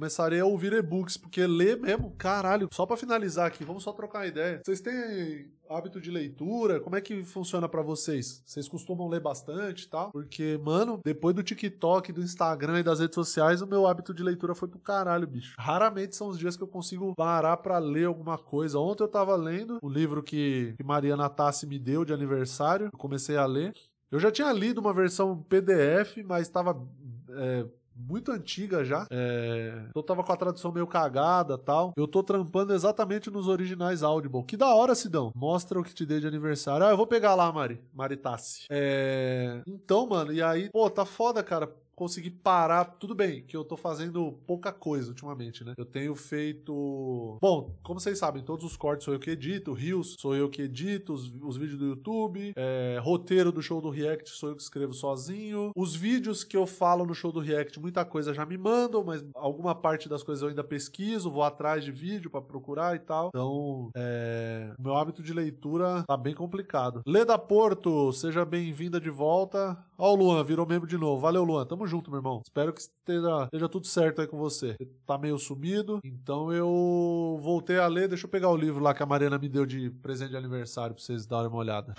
Começarei a ouvir e-books, porque ler mesmo, caralho. Só para finalizar aqui, vamos só trocar uma ideia. Vocês têm hábito de leitura? Como é que funciona para vocês? Vocês costumam ler bastante e tal? Porque, mano, depois do TikTok, do Instagram e das redes sociais, o meu hábito de leitura foi pro caralho, bicho. Raramente são os dias que eu consigo parar para ler alguma coisa. Ontem eu tava lendo o livro que, Mariana Maria me deu de aniversário. Eu comecei a ler. Eu já tinha lido uma versão PDF, mas estava é, muito antiga já. É... Eu então tava com a tradução meio cagada tal. Eu tô trampando exatamente nos originais Audible. Que da hora, Sidão. Mostra o que te dei de aniversário. Ah, eu vou pegar lá, Mari. Mari É... Então, mano, e aí, pô, tá foda, cara conseguir parar. Tudo bem, que eu tô fazendo pouca coisa ultimamente, né? Eu tenho feito. Bom, como vocês sabem, todos os cortes sou eu que edito, rios sou eu que edito, os, os vídeos do YouTube, é, roteiro do show do React sou eu que escrevo sozinho. Os vídeos que eu falo no show do React, muita coisa já me mandam, mas alguma parte das coisas eu ainda pesquiso, vou atrás de vídeo para procurar e tal. Então, é, meu hábito de leitura tá bem complicado. Leda Porto, seja bem-vinda de volta. Ó, o Luan, virou membro de novo. Valeu, Luan. Tamo junto, meu irmão. Espero que esteja, esteja tudo certo aí com você. tá meio sumido, então eu voltei a ler. Deixa eu pegar o livro lá que a Mariana me deu de presente de aniversário pra vocês darem uma olhada.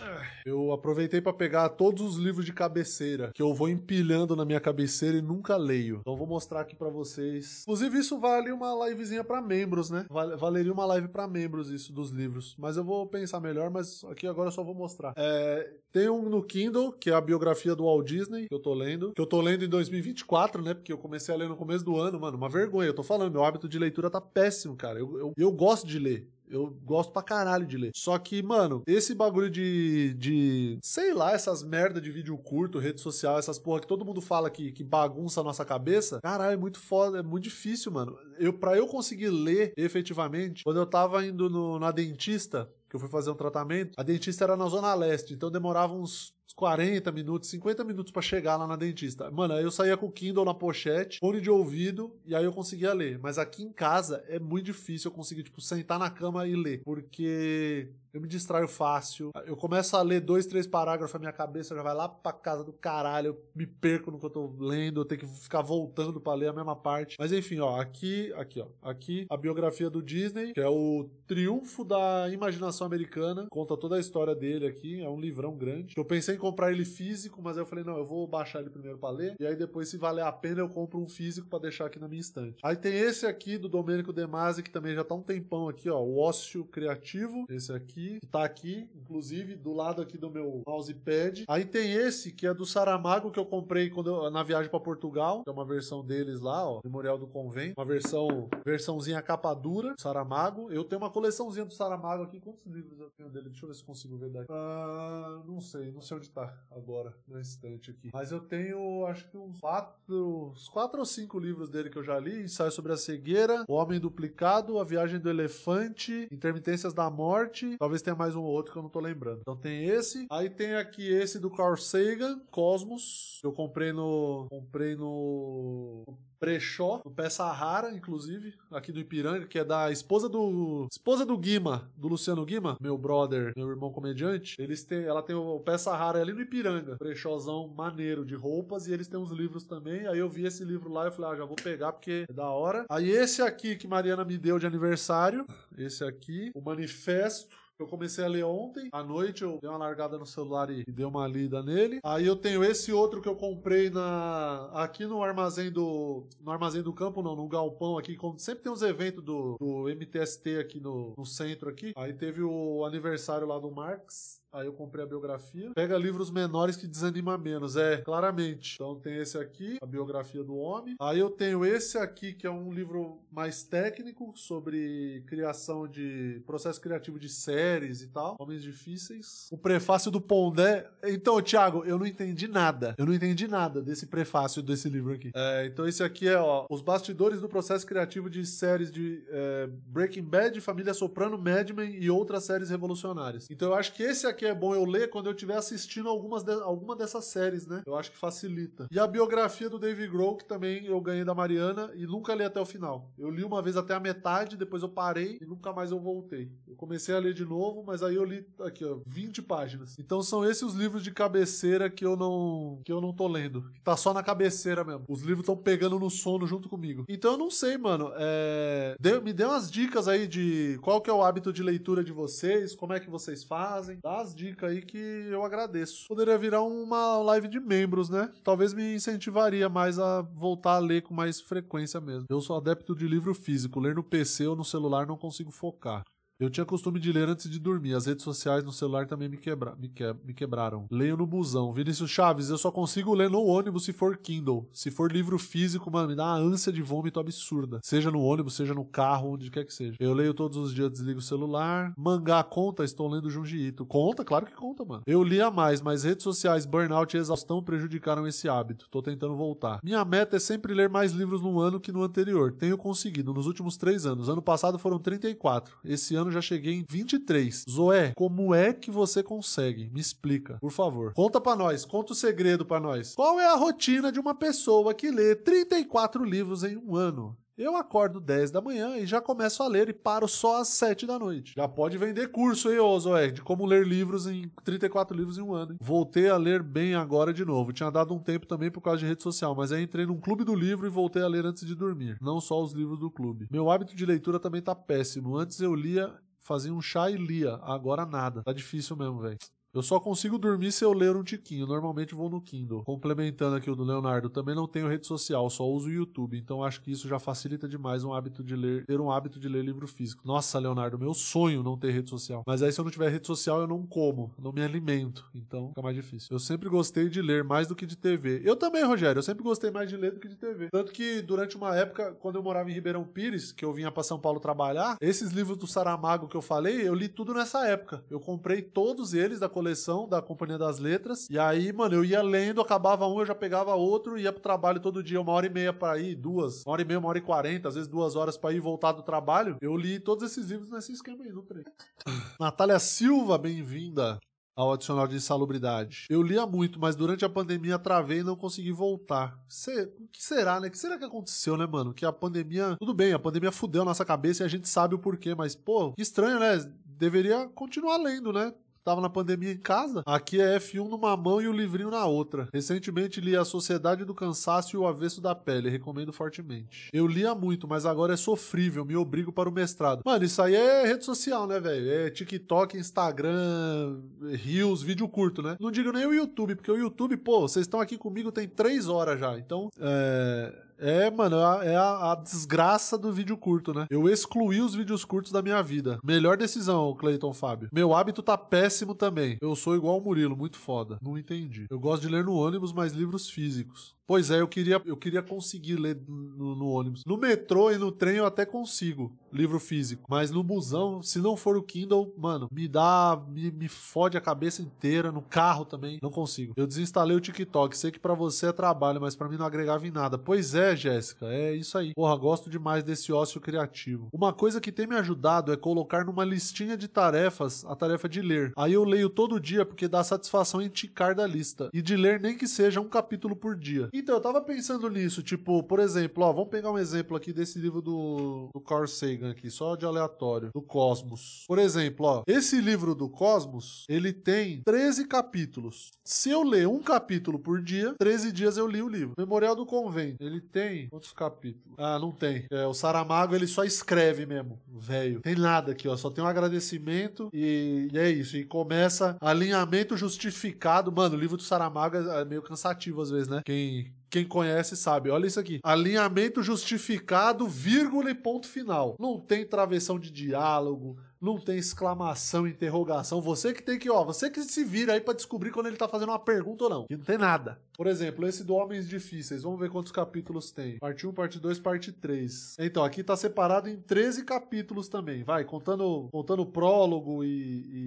Eu aproveitei para pegar todos os livros de cabeceira que eu vou empilhando na minha cabeceira e nunca leio. Então vou mostrar aqui para vocês. Inclusive, isso vale uma livezinha para membros, né? Vale, valeria uma live para membros isso dos livros. Mas eu vou pensar melhor, mas aqui agora eu só vou mostrar. É, tem um no Kindle, que é a biografia do Walt Disney, que eu tô lendo. Que eu tô lendo em 2024, né? Porque eu comecei a ler no começo do ano, mano. Uma vergonha, eu tô falando. Meu hábito de leitura tá péssimo, cara. Eu, eu, eu gosto de ler. Eu gosto pra caralho de ler. Só que, mano, esse bagulho de. de sei lá, essas merda de vídeo curto, rede social, essas porra que todo mundo fala que, que bagunça a nossa cabeça. Caralho, é muito foda, é muito difícil, mano. Eu, pra eu conseguir ler efetivamente, quando eu tava indo no, na dentista, que eu fui fazer um tratamento, a dentista era na Zona Leste, então demorava uns 40 minutos, 50 minutos para chegar lá na dentista. Mano, aí eu saía com o Kindle na pochete, fone de ouvido, e aí eu conseguia ler. Mas aqui em casa é muito difícil eu conseguir, tipo, sentar na cama e ler. Porque eu me distraio fácil. Eu começo a ler dois, três parágrafos, a minha cabeça já vai lá pra casa do caralho. Eu me perco no que eu tô lendo, eu tenho que ficar voltando pra ler a mesma parte. Mas enfim, ó, aqui, aqui, ó. Aqui, a biografia do Disney, que é o Triunfo da Imaginação Americana. Conta toda a história dele aqui. É um livrão grande. Eu pensei em comprar ele físico, mas aí eu falei, não, eu vou baixar ele primeiro pra ler. E aí depois, se valer a pena, eu compro um físico para deixar aqui na minha estante. Aí tem esse aqui do Domênico De Masi, que também já tá um tempão aqui, ó. O Ócio Criativo. Esse aqui aqui, que tá aqui, inclusive, do lado aqui do meu mousepad. Aí tem esse, que é do Saramago, que eu comprei quando eu, na viagem para Portugal, que é uma versão deles lá, ó, Memorial do Convento, uma versão, versãozinha capa dura, Saramago. Eu tenho uma coleçãozinha do Saramago aqui, quantos livros eu tenho dele? Deixa eu ver se consigo ver daqui. Ah, não sei, não sei onde tá agora, na estante aqui. Mas eu tenho, acho que uns quatro, uns quatro ou cinco livros dele que eu já li, Ensaio sobre a Cegueira, O Homem Duplicado, A Viagem do Elefante, Intermitências da Morte, talvez Talvez tenha mais um ou outro que eu não tô lembrando. Então tem esse. Aí tem aqui esse do Carl Sagan, Cosmos. Eu comprei no. Comprei no brechó, no Peça Rara, inclusive, aqui do Ipiranga, que é da esposa do esposa do Guima, do Luciano Guima, meu brother, meu irmão comediante. Eles têm, ela tem o Peça Rara ali no Ipiranga, brechózão maneiro de roupas e eles têm uns livros também. Aí eu vi esse livro lá e falei, ah, já vou pegar porque é da hora. Aí esse aqui que Mariana me deu de aniversário, esse aqui, o Manifesto eu comecei a ler ontem, à noite eu dei uma largada no celular e, dei uma lida nele. Aí eu tenho esse outro que eu comprei na aqui no armazém do no armazém do campo, não, no galpão aqui, como sempre tem uns eventos do, do MTST aqui no, no centro aqui. Aí teve o aniversário lá do Marx, Aí eu comprei a biografia. Pega livros menores que desanima menos, é, claramente. Então tem esse aqui, a biografia do homem. Aí eu tenho esse aqui, que é um livro mais técnico sobre criação de processo criativo de séries e tal, homens difíceis. O prefácio do Pondé. Então, Thiago, eu não entendi nada. Eu não entendi nada desse prefácio desse livro aqui. É, então esse aqui é, ó, os bastidores do processo criativo de séries de é, Breaking Bad, Família Soprano, Mad Men e outras séries revolucionárias. Então eu acho que esse aqui que é bom eu ler quando eu estiver assistindo algumas de, alguma dessas séries, né? Eu acho que facilita. E a biografia do Dave Grohl, que também eu ganhei da Mariana e nunca li até o final. Eu li uma vez até a metade, depois eu parei e nunca mais eu voltei. Eu comecei a ler de novo, mas aí eu li aqui, ó, 20 páginas. Então são esses os livros de cabeceira que eu não que eu não tô lendo. Que tá só na cabeceira mesmo. Os livros estão pegando no sono junto comigo. Então eu não sei, mano. É... me dê umas dicas aí de qual que é o hábito de leitura de vocês, como é que vocês fazem. Dá as umas dicas aí que eu agradeço. Poderia virar uma live de membros, né? Talvez me incentivaria mais a voltar a ler com mais frequência mesmo. Eu sou adepto de livro físico. Ler no PC ou no celular não consigo focar. Eu tinha costume de ler antes de dormir. As redes sociais no celular também me, quebra, me, que, me quebraram. Leio no busão. Vinícius Chaves, eu só consigo ler no ônibus se for Kindle. Se for livro físico, mano, me dá uma ânsia de vômito absurda. Seja no ônibus, seja no carro, onde quer que seja. Eu leio todos os dias, desligo o celular. Mangá conta, estou lendo Junji Ito. Conta? Claro que conta, mano. Eu lia mais, mas redes sociais, burnout e exaustão prejudicaram esse hábito. Tô tentando voltar. Minha meta é sempre ler mais livros no ano que no anterior. Tenho conseguido nos últimos três anos. Ano passado foram 34. Esse ano eu já cheguei em 23. Zoé, como é que você consegue? Me explica, por favor. Conta para nós, conta o segredo para nós. Qual é a rotina de uma pessoa que lê 34 livros em um ano? Eu acordo 10 da manhã e já começo a ler e paro só às 7 da noite. Já pode vender curso aí, ô Zoé, de como ler livros em 34 livros em um ano. Hein? Voltei a ler bem agora de novo. Tinha dado um tempo também por causa de rede social, mas aí entrei num clube do livro e voltei a ler antes de dormir. Não só os livros do clube. Meu hábito de leitura também tá péssimo. Antes eu lia, fazia um chá e lia. Agora nada. Tá difícil mesmo, velho. Eu só consigo dormir se eu ler um tiquinho. Normalmente vou no Kindle. Complementando aqui o do Leonardo, também não tenho rede social, só uso o YouTube. Então acho que isso já facilita demais um hábito de ler, ter um hábito de ler livro físico. Nossa, Leonardo, meu sonho não ter rede social. Mas aí se eu não tiver rede social, eu não como, não me alimento. Então fica mais difícil. Eu sempre gostei de ler mais do que de TV. Eu também, Rogério, eu sempre gostei mais de ler do que de TV. Tanto que durante uma época, quando eu morava em Ribeirão Pires, que eu vinha para São Paulo trabalhar, esses livros do Saramago que eu falei, eu li tudo nessa época. Eu comprei todos eles da coleção da Companhia das Letras. E aí, mano, eu ia lendo, acabava um, eu já pegava outro, ia pro trabalho todo dia, uma hora e meia pra ir, duas, uma hora e meia, uma hora e quarenta, às vezes duas horas pra ir e voltar do trabalho. Eu li todos esses livros nesse esquema aí, não creio. Natália Silva, bem-vinda ao adicional de insalubridade. Eu lia muito, mas durante a pandemia travei e não consegui voltar. Cê, o que será, né? O que será que aconteceu, né, mano? Que a pandemia. Tudo bem, a pandemia fudeu a nossa cabeça e a gente sabe o porquê, mas, pô, que estranho, né? Deveria continuar lendo, né? Tava na pandemia em casa. Aqui é F1 numa mão e o livrinho na outra. Recentemente li A Sociedade do Cansaço e o Avesso da Pele. Recomendo fortemente. Eu lia muito, mas agora é sofrível. Me obrigo para o mestrado. Mano, isso aí é rede social, né, velho? É TikTok, Instagram, Reels, vídeo curto, né? Não digo nem o YouTube, porque o YouTube, pô, vocês estão aqui comigo tem três horas já. Então, é é, mano, é, é a, a, desgraça do vídeo curto, né? Eu excluí os vídeos curtos da minha vida. Melhor decisão, Cleiton Fábio. Meu hábito tá péssimo também. Eu sou igual o Murilo, muito foda. Não entendi. Eu gosto de ler no ônibus, mas livros físicos. Pois é, eu queria, eu queria conseguir ler no, no, ônibus. No metrô e no trem eu até consigo livro físico. Mas no busão, se não for o Kindle, mano, me dá. Me, me fode a cabeça inteira. No carro também, não consigo. Eu desinstalei o TikTok. Sei que para você é trabalho, mas para mim não agregava em nada. Pois é, Jéssica, é isso aí. Porra, gosto demais desse ócio criativo. Uma coisa que tem me ajudado é colocar numa listinha de tarefas a tarefa de ler. Aí eu leio todo dia porque dá satisfação em ticar da lista. E de ler nem que seja um capítulo por dia. E então, eu tava pensando nisso, tipo, por exemplo, ó, vamos pegar um exemplo aqui desse livro do, do Carl Sagan aqui, só de aleatório, do Cosmos. Por exemplo, ó, esse livro do Cosmos, ele tem 13 capítulos. Se eu ler um capítulo por dia, 13 dias eu li o livro. Memorial do Convento, ele tem quantos capítulos? Ah, não tem. É, o Saramago, ele só escreve mesmo, velho. Tem nada aqui, ó, só tem um agradecimento e, e é isso. E começa alinhamento justificado. Mano, o livro do Saramago é, é meio cansativo às vezes, né? Quem quem conhece sabe. Olha isso aqui. Alinhamento justificado, vírgula e ponto final. Não tem travessão de diálogo, não tem exclamação, interrogação. Você que tem que, ó, você que se vira aí para descobrir quando ele tá fazendo uma pergunta ou não. E não tem nada. Por exemplo, esse do Homens Difíceis, vamos ver quantos capítulos tem. Parte 1, parte 2, parte 3. Então, aqui tá separado em 13 capítulos também, vai, contando, contando prólogo e,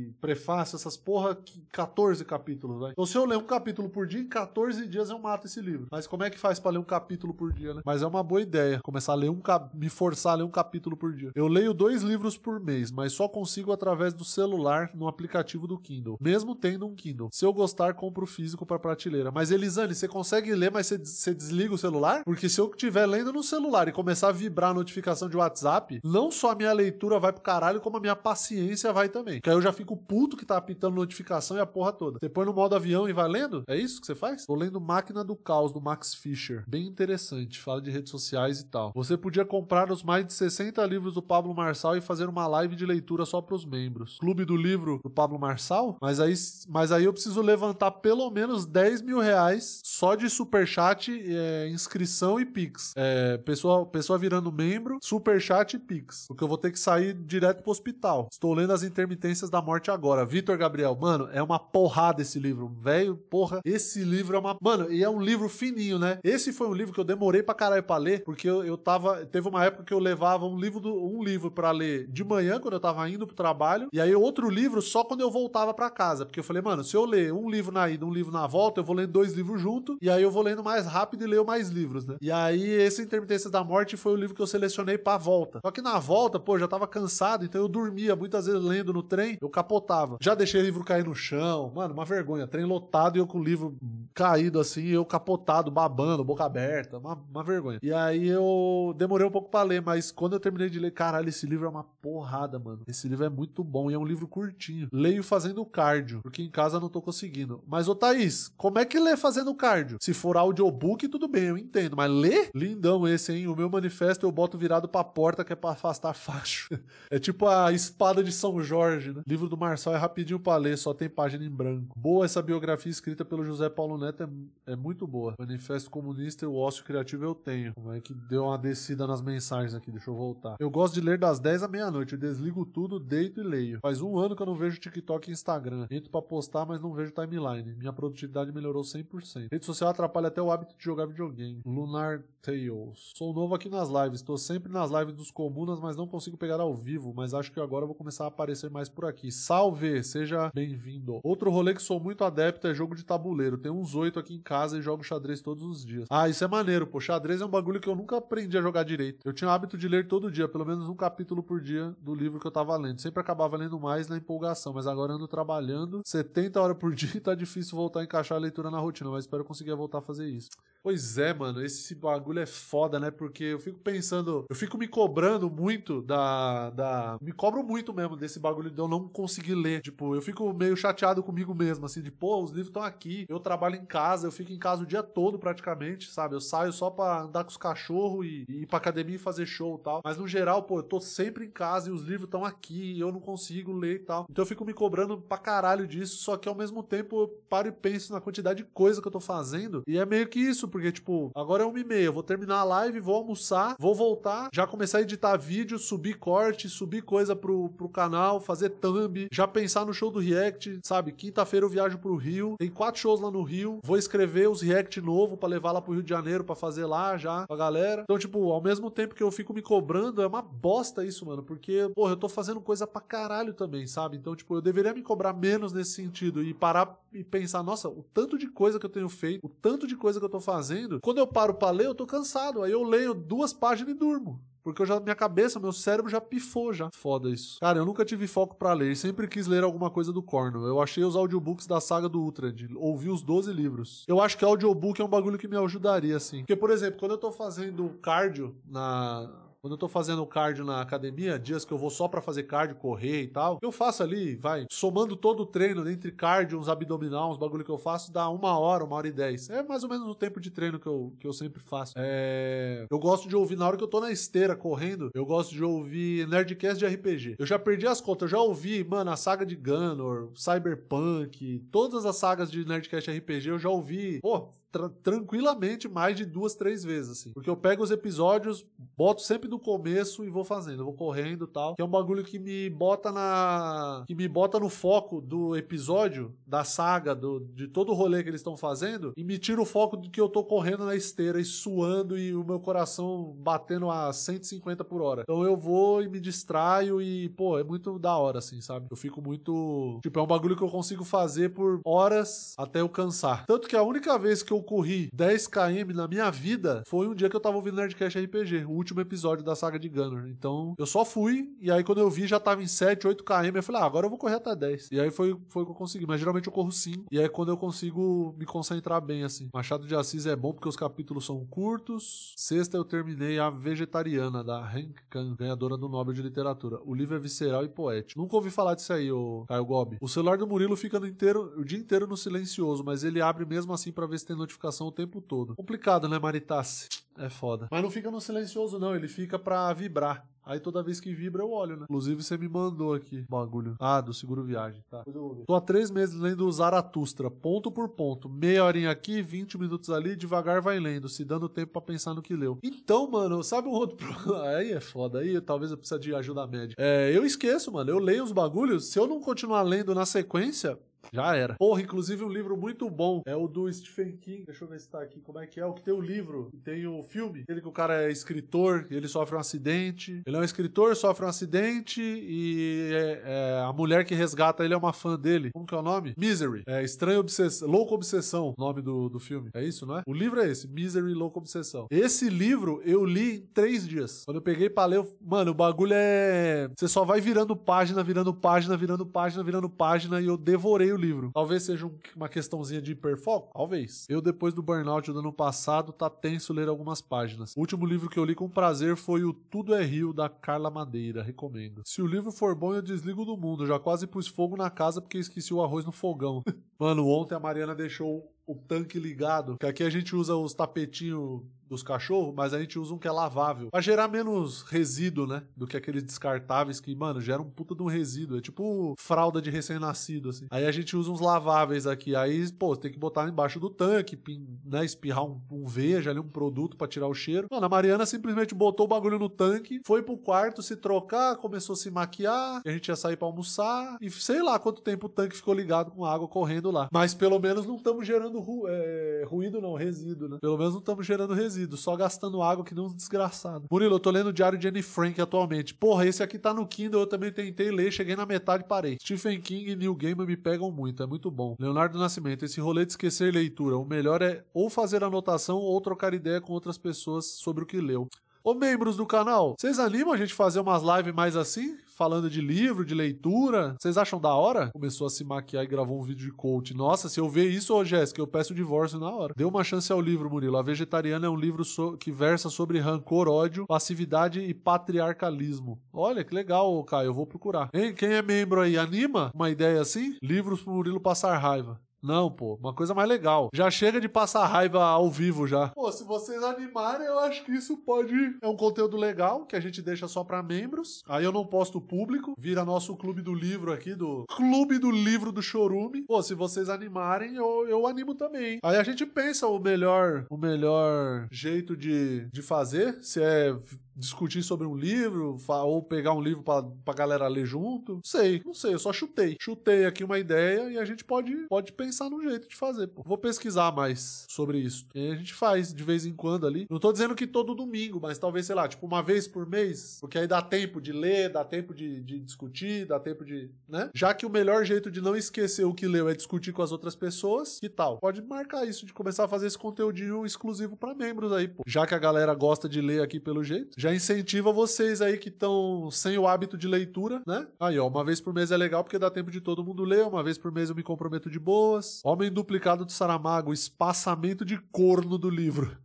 e prefácio, essas porra, 14 capítulos, vai. Né? Então, se eu ler um capítulo por dia, em 14 dias eu mato esse livro. Mas como é que faz para ler um capítulo por dia, né? Mas é uma boa ideia, começar a ler um, me forçar a ler um capítulo por dia. Eu leio dois livros por mês, mas só consigo através do celular no aplicativo do Kindle, mesmo tendo um Kindle. Se eu gostar, compro físico para prateleira, mas eles você consegue ler, mas você, você desliga o celular? Porque se eu estiver lendo no celular e começar a vibrar a notificação de WhatsApp, não só a minha leitura vai pro caralho, como a minha paciência vai também. Que aí eu já fico puto que tá apitando notificação e a porra toda. Você põe no modo avião e vai lendo? É isso que você faz? Tô lendo Máquina do Caos, do Max Fisher. Bem interessante, fala de redes sociais e tal. Você podia comprar os mais de 60 livros do Pablo Marçal e fazer uma live de leitura só pros membros. Clube do livro do Pablo Marçal? Mas aí, mas aí eu preciso levantar pelo menos 10 mil reais reais só de superchat, é, inscrição e Pix. É, pessoa, pessoa virando membro, superchat e Pix. Porque eu vou ter que sair direto pro hospital. Estou lendo as intermitências da morte agora. Vitor Gabriel, mano, é uma porrada esse livro. Velho, porra, esse livro é uma. Mano, e é um livro fininho, né? Esse foi um livro que eu demorei pra caralho pra ler, porque eu, eu tava. Teve uma época que eu levava um livro, do, um livro pra ler de manhã, quando eu tava indo pro trabalho, e aí outro livro só quando eu voltava pra casa. Porque eu falei, mano, se eu ler um livro na ida, um livro na volta, eu vou ler dois livros livro junto, e aí eu vou lendo mais rápido e leio mais livros, né? E aí esse Intermitência da Morte foi o livro que eu selecionei pra volta. Só que na volta, pô, já tava cansado, então eu dormia muitas vezes lendo no trem, eu capotava. Já deixei o livro cair no chão, mano, uma vergonha. Trem lotado e eu com o livro caído assim, eu capotado, babando, boca aberta, uma, uma vergonha. E aí eu demorei um pouco pra ler, mas quando eu terminei de ler, caralho, esse livro é uma porrada, mano. Esse livro é muito bom e é um livro curtinho. Leio fazendo cardio, porque em casa eu não tô conseguindo. Mas, ô Thaís, como é que lê fazendo fazendo cardio. Se for audiobook, tudo bem, eu entendo. Mas ler? Lindão esse, hein? O meu manifesto eu boto virado pra porta, que é pra afastar facho. é tipo a espada de São Jorge, né? Livro do Marçal é rapidinho pra ler, só tem página em branco. Boa essa biografia escrita pelo José Paulo Neto, é, é muito boa. Manifesto Comunista e o Ócio Criativo eu tenho. Como é que deu uma descida nas mensagens aqui, deixa eu voltar. Eu gosto de ler das 10 à meia-noite, eu desligo tudo, deito e leio. Faz um ano que eu não vejo TikTok e Instagram. Entro pra postar, mas não vejo timeline. Minha produtividade melhorou 100%. 100%. Rede social atrapalha até o hábito de jogar videogame. Lunar Tales. Sou novo aqui nas lives, estou sempre nas lives dos comunas, mas não consigo pegar ao vivo, mas acho que agora vou começar a aparecer mais por aqui. Salve, seja bem-vindo. Outro rolê que sou muito adepto é jogo de tabuleiro. Tenho uns oito aqui em casa e jogo xadrez todos os dias. Ah, isso é maneiro, pô. Xadrez é um bagulho que eu nunca aprendi a jogar direito. Eu tinha o hábito de ler todo dia, pelo menos um capítulo por dia do livro que eu tava lendo. Sempre acabava lendo mais na empolgação, mas agora ando trabalhando 70 horas por dia e tá difícil voltar a encaixar a leitura na rotina, mas espero conseguir voltar a fazer isso. Pois é, mano, esse bagulho é foda, né? Porque eu fico pensando, eu fico me cobrando muito da. da me cobro muito mesmo desse bagulho de eu não conseguir ler. Tipo, eu fico meio chateado comigo mesmo, assim, de pô, os livros estão aqui, eu trabalho em casa, eu fico em casa o dia todo praticamente, sabe? Eu saio só pra andar com os cachorros e, e ir pra academia e fazer show e tal. Mas no geral, pô, eu tô sempre em casa e os livros estão aqui e eu não consigo ler e tal. Então eu fico me cobrando pra caralho disso, só que ao mesmo tempo eu paro e penso na quantidade de coisa que eu tô fazendo e é meio que isso porque, tipo, agora é uma e meia, vou terminar a live, vou almoçar, vou voltar, já começar a editar vídeo, subir corte, subir coisa pro, pro canal, fazer thumb, já pensar no show do React, sabe? Quinta-feira eu viajo pro Rio, tem quatro shows lá no Rio, vou escrever os React novo para levar lá pro Rio de Janeiro para fazer lá já pra galera. Então, tipo, ao mesmo tempo que eu fico me cobrando, é uma bosta isso, mano, porque, porra, eu tô fazendo coisa pra caralho também, sabe? Então, tipo, eu deveria me cobrar menos nesse sentido e parar e pensar, nossa, o tanto de coisa que eu tenho feito, o tanto de coisa que eu tô fazendo fazendo. Quando eu paro para ler, eu tô cansado. Aí eu leio duas páginas e durmo. Porque eu já, minha cabeça, meu cérebro já pifou já. Foda isso. Cara, eu nunca tive foco para ler. Sempre quis ler alguma coisa do corno. Eu achei os audiobooks da saga do Ultrad, Ouvi os 12 livros. Eu acho que audiobook é um bagulho que me ajudaria, assim. Porque, por exemplo, quando eu tô fazendo cardio na, quando eu tô fazendo cardio na academia, dias que eu vou só para fazer cardio, correr e tal, eu faço ali, vai, somando todo o treino, entre cardio, uns abdominais uns bagulho que eu faço, dá uma hora, uma hora e dez. É mais ou menos o tempo de treino que eu, que eu sempre faço. É... Eu gosto de ouvir, na hora que eu tô na esteira correndo, eu gosto de ouvir Nerdcast de RPG. Eu já perdi as contas, eu já ouvi, mano, a saga de Gunnor, Cyberpunk, todas as sagas de Nerdcast RPG eu já ouvi. Pô, tra tranquilamente mais de duas, três vezes, assim. Porque eu pego os episódios, boto sempre no começo e vou fazendo, vou correndo e tal. Que é um bagulho que me bota na. que me bota no foco do episódio, da saga, do, de todo o rolê que eles estão fazendo, e me tira o foco do que eu tô correndo na esteira e suando e o meu coração batendo a 150 por hora. Então eu vou e me distraio e, pô, é muito da hora, assim, sabe? Eu fico muito. Tipo, é um bagulho que eu consigo fazer por horas até eu cansar. Tanto que a única vez que eu corri 10 km na minha vida foi um dia que eu tava ouvindo Nerdcast RPG, o último episódio da saga de Gunner. Então, eu só fui, e aí quando eu vi já tava em 7, 8 km, eu falei, ah, agora eu vou correr até 10. E aí foi, foi o que eu consegui. Mas geralmente eu corro 5, e aí é quando eu consigo me concentrar bem, assim. Machado de Assis é bom porque os capítulos são curtos. Sexta eu terminei A Vegetariana, da Hank Kang, ganhadora do Nobel de Literatura. O livro é visceral e poético. Nunca ouvi falar disso aí, ô Caio Gobi. O celular do Murilo fica inteiro, o dia inteiro no silencioso, mas ele abre mesmo assim para ver se tem notificação notificação o tempo todo. Complicado, né, Maritasse? É foda. Mas não fica no silencioso, não. Ele fica pra vibrar. Aí toda vez que vibra eu olho, né? Inclusive você me mandou aqui bagulho. Ah, do seguro viagem, tá. Tô há três meses lendo o Zaratustra, ponto por ponto. Meia horinha aqui, 20 minutos ali, devagar vai lendo, se dando tempo para pensar no que leu. Então, mano, sabe um outro problema? Aí é foda, aí talvez eu precise de ajuda médica. É, eu esqueço, mano. Eu leio os bagulhos, se eu não continuar lendo na sequência, já era. Porra, inclusive um livro muito bom é o do Stephen King. Deixa eu ver se tá aqui como é que é. O que tem o livro e tem o filme. Aquele que o cara é escritor e ele sofre um acidente. Ele é um escritor, sofre um acidente e é, é, a mulher que resgata ele é uma fã dele. Como que é o nome? Misery. É Estranha Obsessão. Louca Obsessão, nome do, do filme. É isso, não é? O livro é esse, Misery Louca Obsessão. Esse livro eu li em três dias. Quando eu peguei pra ler, eu... mano, o bagulho é. Você só vai virando página, virando página, virando página, virando página e eu devorei o livro. Talvez seja um, uma questãozinha de hiperfoco? Talvez. Eu, depois do burnout do ano passado, tá tenso ler algumas páginas. O último livro que eu li com prazer foi o Tudo é Rio, da Carla Madeira. Recomendo. Se o livro for bom, eu desligo do mundo. Já quase pus fogo na casa porque esqueci o arroz no fogão. Mano, ontem a Mariana deixou o tanque ligado, que aqui a gente usa os tapetinhos dos cachorros, mas a gente usa um que é lavável. Pra gerar menos resíduo, né? Do que aqueles descartáveis que, mano, geram um puta de um resíduo. É tipo fralda de recém-nascido, assim. Aí a gente usa uns laváveis aqui. Aí, pô, tem que botar embaixo do tanque, né? Espirrar um, um veja ali, um produto para tirar o cheiro. Mano, a Mariana simplesmente botou o bagulho no tanque, foi pro quarto se trocar, começou a se maquiar. A gente ia sair pra almoçar. E sei lá quanto tempo o tanque ficou ligado com água correndo lá. Mas pelo menos não estamos gerando ru é, ruído, não, resíduo, né? Pelo menos não estamos gerando resíduo só gastando água que não um desgraçado. Murilo, eu tô lendo o Diário de Anne Frank atualmente. Porra, esse aqui tá no Kindle, eu também tentei ler, cheguei na metade e parei. Stephen King e Neil Gaiman me pegam muito, é muito bom. Leonardo Nascimento, esse rolê de esquecer leitura, o melhor é ou fazer anotação ou trocar ideia com outras pessoas sobre o que leu. Ô, membros do canal, vocês animam a gente fazer umas lives mais assim? falando de livro, de leitura. Vocês acham da hora? Começou a se maquiar e gravou um vídeo de coach. Nossa, se eu ver isso, ô Jéssica, eu peço o divórcio na hora. Deu uma chance ao livro, Murilo. A Vegetariana é um livro so que versa sobre rancor, ódio, passividade e patriarcalismo. Olha, que legal, Caio. Eu vou procurar. Hein, quem é membro aí, anima uma ideia assim? Livros pro Murilo passar raiva. Não, pô, uma coisa mais legal. Já chega de passar raiva ao vivo já. Pô, se vocês animarem, eu acho que isso pode. É um conteúdo legal que a gente deixa só para membros. Aí eu não posto público. Vira nosso clube do livro aqui, do Clube do Livro do Chorume. Pô, se vocês animarem, eu, eu animo também. Aí a gente pensa o melhor, o melhor jeito de, de fazer. Se é discutir sobre um livro, ou pegar um livro pra, pra galera ler junto. Não sei, não sei, eu só chutei. Chutei aqui uma ideia e a gente pode, pode pensar num jeito de fazer, pô. Vou pesquisar mais sobre isso. E a gente faz de vez em quando ali. Não tô dizendo que todo domingo, mas talvez, sei lá, tipo uma vez por mês, porque aí dá tempo de ler, dá tempo de, de discutir, dá tempo de, né? Já que o melhor jeito de não esquecer o que leu é discutir com as outras pessoas, que tal? Pode marcar isso, de começar a fazer esse conteúdinho exclusivo para membros aí, pô. Já que a galera gosta de ler aqui pelo jeito, já incentiva vocês aí que estão sem o hábito de leitura, né? Aí, ó, uma vez por mês é legal porque dá tempo de todo mundo ler, uma vez por mês eu me comprometo de boas. Homem duplicado do Saramago, espaçamento de corno do livro.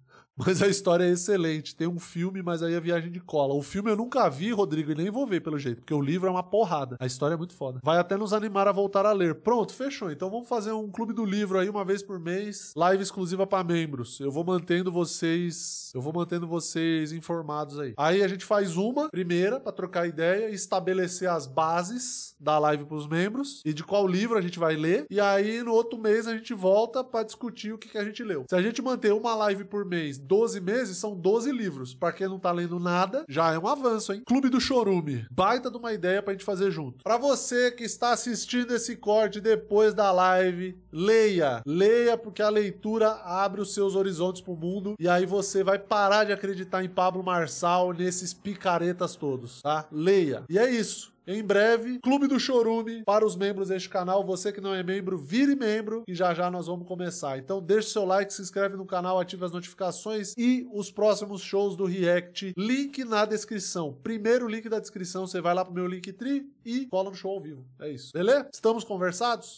Mas a história é excelente. Tem um filme, mas aí a é viagem de cola. O filme eu nunca vi, Rodrigo, e nem vou ver pelo jeito, porque o livro é uma porrada. A história é muito foda. Vai até nos animar a voltar a ler. Pronto, fechou. Então vamos fazer um clube do livro aí uma vez por mês, live exclusiva para membros. Eu vou mantendo vocês, eu vou mantendo vocês informados aí. Aí a gente faz uma primeira para trocar ideia, estabelecer as bases da live para os membros e de qual livro a gente vai ler. E aí no outro mês a gente volta para discutir o que, que a gente leu. Se a gente manter uma live por mês 12 meses são 12 livros. Para quem não tá lendo nada, já é um avanço, hein? Clube do Chorume. Baita de uma ideia pra gente fazer junto. Para você que está assistindo esse corte depois da live, leia. Leia porque a leitura abre os seus horizontes pro mundo e aí você vai parar de acreditar em Pablo Marçal nesses picaretas todos, tá? Leia. E é isso. Em breve, Clube do Chorume para os membros deste canal. Você que não é membro, vire membro e já já nós vamos começar. Então deixe seu like, se inscreve no canal, ative as notificações e os próximos shows do React. Link na descrição. Primeiro link da descrição, você vai lá pro meu Linktree e cola no show ao vivo. É isso. Beleza? Estamos conversados?